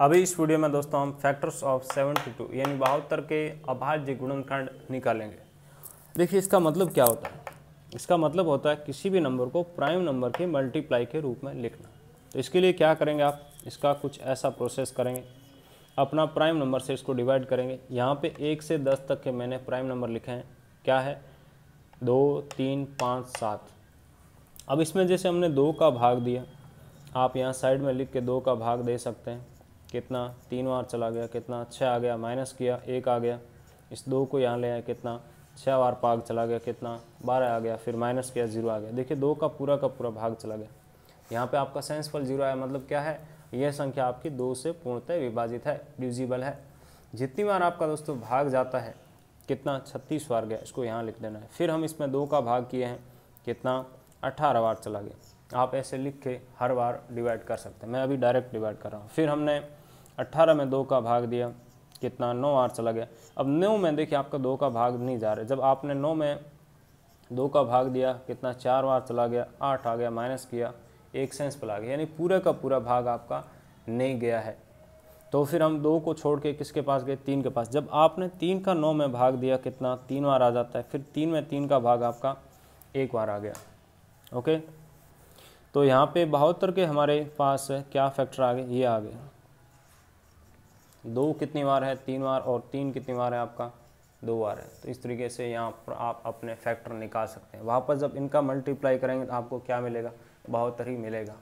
अभी इस वीडियो में दोस्तों हम फैक्टर्स ऑफ टू यानी बहत्तर के अभाज्य गुणनखंड निकालेंगे देखिए इसका मतलब क्या होता है इसका मतलब होता है किसी भी नंबर को प्राइम नंबर के मल्टीप्लाई के रूप में लिखना तो इसके लिए क्या करेंगे आप इसका कुछ ऐसा प्रोसेस करेंगे अपना प्राइम नंबर से इसको डिवाइड करेंगे यहाँ पे एक से दस तक के मैंने प्राइम नंबर लिखे हैं क्या है दो तीन पाँच सात अब इसमें जैसे हमने दो का भाग दिया आप यहाँ साइड में लिख के दो का भाग दे सकते हैं कितना तीन बार चला गया कितना छः आ गया माइनस किया एक आ गया इस दो को यहाँ ले आए कितना छः बार पाग चला गया कितना बारह आ गया फिर माइनस किया जीरो आ गया देखिए दो का पूरा का पूरा भाग चला गया यहाँ पे आपका सेंस फल जीरो आया मतलब क्या है यह संख्या आपकी दो से पूर्णतः विभाजित है डिविजिबल है जितनी बार आपका दोस्तों भाग जाता है कितना छत्तीस बार गया इसको यहाँ लिख देना है फिर हम इसमें दो का भाग किए हैं कितना अठारह बार चला गया आप ऐसे लिख के हर बार डिवाइड कर सकते हैं मैं अभी डायरेक्ट डिवाइड कर रहा हूँ फिर हमने अट्ठारह में दो का भाग दिया कितना नौ आर चला गया अब नौ में देखिए आपका दो का भाग नहीं जा रहा जब आपने नौ में दो का भाग दिया कितना चार बार चला गया आठ आ गया माइनस किया एक सेंस पला गया यानी पूरे का पूरा भाग आपका नहीं गया है तो फिर हम दो को छोड़ के किसके पास गए तीन के पास जब आपने तीन का नौ में भाग दिया कितना तीन बार आ जाता है फिर तीन में तीन का भाग आपका एक बार आ गया ओके तो यहाँ पे बहत्तर के हमारे पास क्या फैक्टर आ गए ये आ गए दो कितनी बार है तीन बार और तीन कितनी बार है आपका दो बार है तो इस तरीके से यहाँ पर आप अपने फैक्टर निकाल सकते हैं वहाँ पर जब इनका मल्टीप्लाई करेंगे तो आपको क्या मिलेगा बहत्तर ही मिलेगा